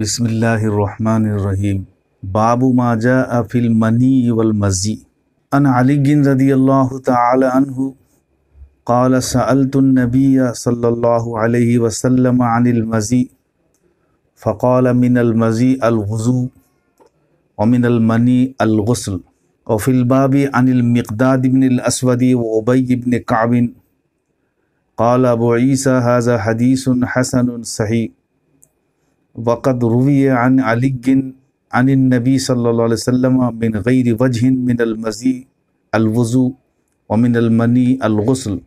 बसमीम बाबू माजा अफिल मनी वलमज़ी अन अली गिन रदी अल्लाह तहु قال سألت النبي صلى الله عليه وسلم عن المزي فقال من المزي الغزو ومن المني الغسل وفي الباب عن المقداد بن الأسود وأبي بن كعب قال أبو عيسى هذا حديث حسن صحيح वक़द रुवी अन अलिगिन अन नबी सल्ला वसम बिन गैर वजह मिन अलमज़ी अलवज़ू वमिन अल अलगसल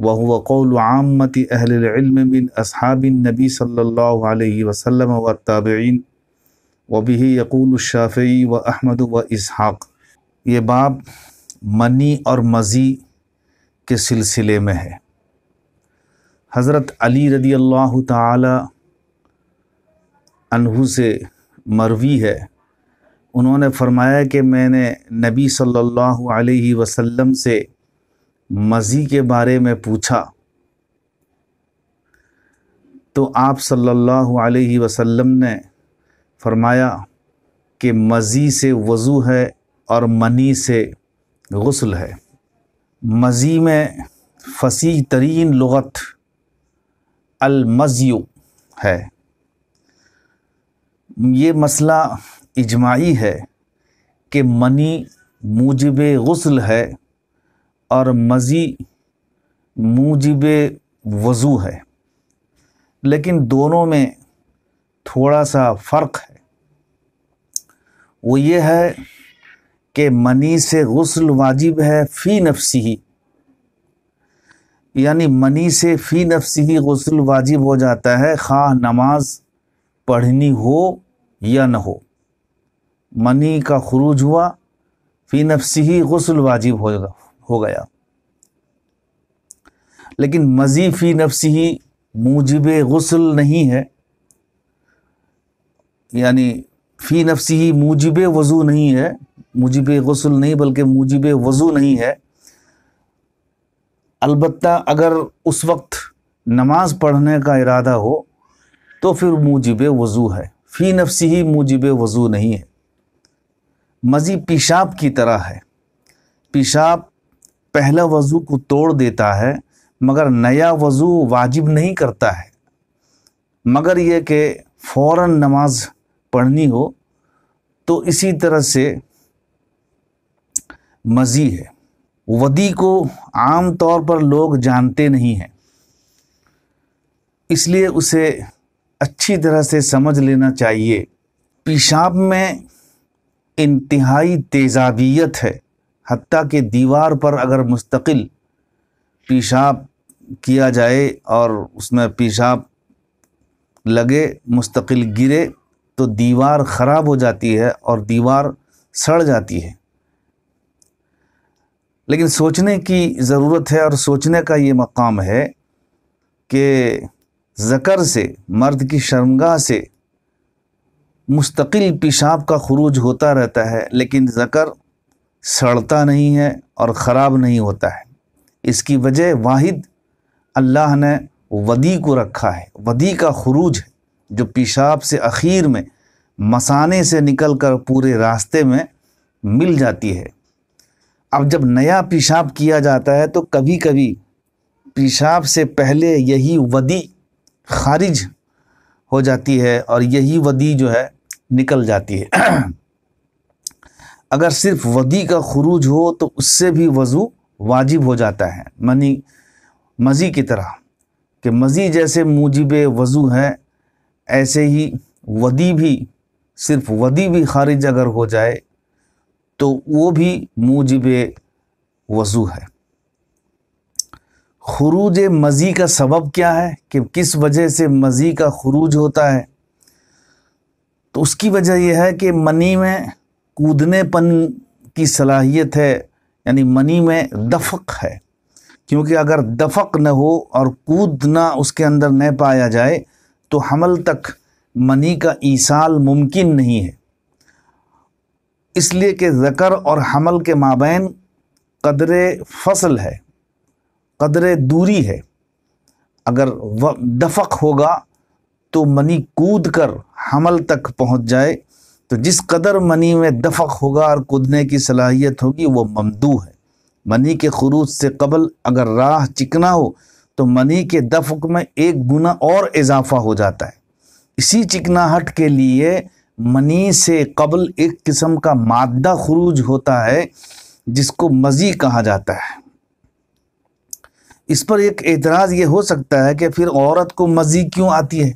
वह कौल आमत अहलम बिन असहाबिन नबी सल्ला वसम व ताबीन वबी यकूल शाफ़ी व अहमद व इसहाक़ ये बाब मनी और मज़ी के सिलसिले में है हज़रत अली रदी अल्लाह ताली अनहू से मरवी है उन्होंने फरमाया कि मैंने नबी सल्लल्लाहु अलैहि वसल्लम से मज़ी के बारे में पूछा तो आप सल्लल्लाहु अलैहि वसल्लम ने फरमाया कि मज़ी से वज़ू है और मनी से गसल है मज़ी में फसी तरीन लगत अलमज़यू है ये मसला इजमाही है कि मनी मूजब गसल है और मज़ी मूजब वज़ू है लेकिन दोनों में थोड़ा सा फ़र्क है वो ये है कि मनी से गसल वाजिब है फ़ी नफसी ही यानी मनी से फ़ी नफसी ही गसल वाजिब हो जाता है खा नमाज पढ़नी हो या न हो मनी का खरूज हुआ फी नफसी ही गसल वाजिब हो, हो गया लेकिन मजी फी नफसी ही मूजब गसल नहीं है यानी फ़ी नफसी ही मूजब वज़ू नहीं है मूजब गसल नहीं बल्कि मूजब वज़ू नहीं है अलबत् अगर उस वक्त नमाज़ पढ़ने का इरादा हो तो फिर मूजिब वज़ू है फ़ी नफसी ही मूजिब वज़ू नहीं है मज़ी पेशाब की तरह है पेशाब पहला वज़ू को तोड़ देता है मगर नया वज़ू वाजिब नहीं करता है मगर यह कि फ़ौर नमाज पढ़नी हो तो इसी तरह से मज़ी है वदी को आम तौर पर लोग जानते नहीं हैं इसलिए उसे अच्छी तरह से समझ लेना चाहिए पेशाब में इंतहाई तेजाबियत है हती कि दीवार पर अगर मुस्तकिल पेशाब किया जाए और उसमें पेशाब लगे मुस्तकिल गिरे तो दीवार ख़राब हो जाती है और दीवार सड़ जाती है लेकिन सोचने की ज़रूरत है और सोचने का ये मकाम है कि ज़कर से मर्द की शर्मगा से मुस्तकिल पेशाब का खरूज होता रहता है लेकिन ज़कर सड़ता नहीं है और ख़राब नहीं होता है इसकी वजह वाहिद अल्लाह ने वदी को रखा है वदी का खरूज है जो पेशाब से अखीर में मसाने से निकल कर पूरे रास्ते में मिल जाती है अब जब नया पेशाब किया जाता है तो कभी कभी पेशाब से पहले यही वदी खारिज हो जाती है और यही वदी जो है निकल जाती है अगर सिर्फ वदी का खरूज हो तो उससे भी वज़ू वाजिब हो जाता है मनी मज़ी की तरह कि मज़ी जैसे मूजिब वज़ू है ऐसे ही वदी भी सिर्फ वदी भी खारिज अगर हो जाए तो वो भी मूजिब वज़ू है खुरूज मज़ी का सबब क्या है कि किस वजह से मज़ी का खरूज होता है तो उसकी वजह यह है कि मनी में कूदनेपन की सलाहियत है यानी मनी में दफक है क्योंकि अगर दफक न हो और कूदना उसके अंदर न पाया जाए तो हमल तक मनी का ईसाल मुमकिन नहीं है इसलिए कि ज़कर और हमल के माबेन कदर फसल है कदर दूरी है अगर व दफक होगा तो मनी कूद कर हमल तक पहुंच जाए तो जिस कदर मनी में दफक होगा और कूदने की सलाहियत होगी वो ममदू है मनी के खरूज से कबल अगर राह चिकना हो तो मनी के दफक में एक गुना और इजाफा हो जाता है इसी चिकनाहट के लिए मनी से कबल एक किस्म का मादा खरूज होता है जिसको मज़ी कहा जाता है इस पर एक एतराज़ ये हो सकता है कि फिर औरत को मज़ी क्यों आती है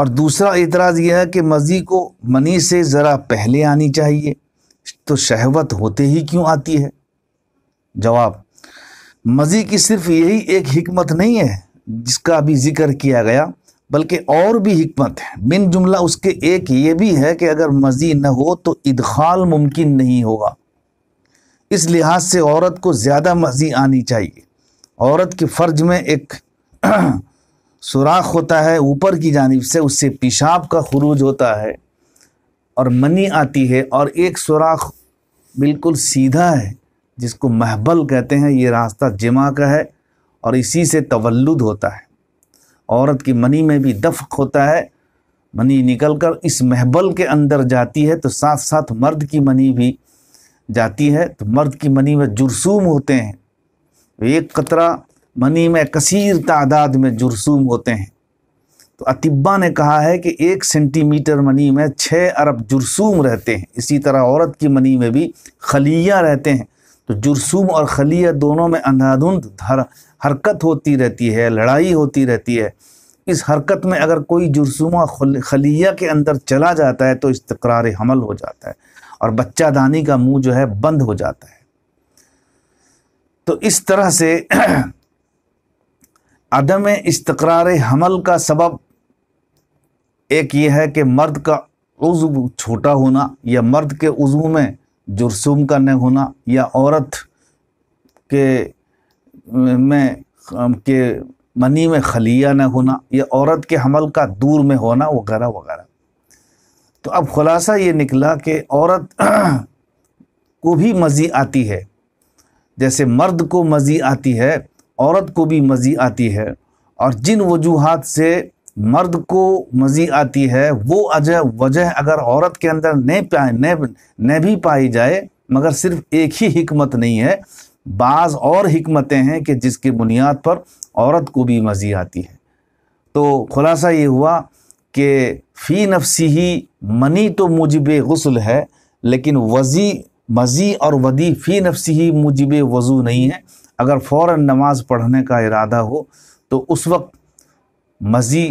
और दूसरा एतराज़ यह है कि मज़ी को मनी से ज़रा पहले आनी चाहिए तो शहवत होते ही क्यों आती है जवाब मज़ी की सिर्फ यही एक हिकमत नहीं है जिसका अभी जिक्र किया गया बल्कि और भी हिकमत है बिन जुमला उसके एक ये भी है कि अगर मज़ी न हो तो इदखाल मुमकिन नहीं होगा इस लिहाज से औरत को ज़्यादा मज़ी आनी चाहिए औरत के फ़र्ज में एक सुराख होता है ऊपर की जानब से उससे पेशाब का खरूज होता है और मनी आती है और एक सुराख बिल्कुल सीधा है जिसको महबल कहते हैं ये रास्ता जमा का है और इसी से तवल्लुद होता है औरत की मनी में भी दफ़ होता है मनी निकल कर इस महबल के अंदर जाती है तो साथ साथ मर्द की मनी भी जाती है तो मर्द की मनी में जुरसूम होते हैं तो एक कतरा मनी में कसीर तादाद में जुरसूम होते हैं तो अतिब्बा ने कहा है कि एक सेंटीमीटर मनी में छः अरब जुरसूम रहते हैं इसी तरह औरत की मनी में भी खलिया रहते हैं तो जुरसूम और खलिया दोनों में अंधाधुंध धर हरकत होती रहती है लड़ाई होती रहती है इस हरकत में अगर कोई जुरसूमा खलिया के अंदर चला जाता है तो इस्तकरार हमल हो जाता है और बच्चादानी का मुंह जो है बंद हो जाता है तो इस तरह से अदम इस्तकरार हमल का सबब एक ये है कि मर्द का उज्व छोटा होना या मर्द के उज्व में जुरसूम का न होना या औरत के में के मनी में खलिया न होना या औरत के हमल का दूर में होना वगैरह वगैरह तो अब ख़ुलासा ये निकला कि औरत को भी मज़ी आती है जैसे मर्द को मज़ी आती है औरत को भी मज़ी आती है और जिन वजूहत से मर्द को मज़ी आती है वो अजह वजह अगर औरत के अंदर न पाए न भी पाई जाए मगर सिर्फ एक ही हमत नहीं है बाज़ और हमतें हैं कि जिसके बुनियाद पर औरत को भी मज़ी आती है तो ख़ुलासा ये हुआ कि फ़ी नफसी ही मनी तो मुजब गसल है लेकिन वजी मज़ी और वदी फ़ी नफसी ही मुजब वज़ू नहीं है अगर फ़ौर नमाज पढ़ने का इरादा हो तो उस वक्त मज़ी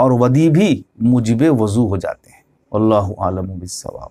और वदी भी मुजब वज़ू हो जाते हैं अल्लाह आलम बिसवाब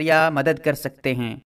या मदद कर सकते हैं